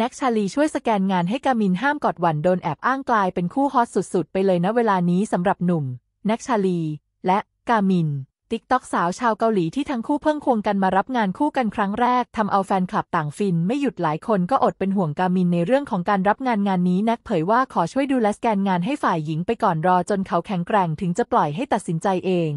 แน็กชาลีช่วยสแกนงานให้กามินห้ามกอดหวันโดนแอบอ้างกลายเป็นคู่ฮอตสุดๆ ไปเลยนะเวลานี้สำหรับหนุ่ม แน็กชาลี และกามินติ๊กต็อกสาวชาวเกาหลีที่ทั้งคู่เพิ่งควงกันมารับงานคู่กันครั้งแรกทำเอาแฟนคลับต่างฟิน ไม่หยุดหลายคนก็อดเป็นห่วงกามินในเรื่องของการรับงานงานนี้นักเผยว่าขอช่วยดูแลสแกนงานให้ฝ่ายหญิงไปก่อนรอจนเขาแข็งแกร่งถึงจะปล่อยให้ตัดสินใจเอง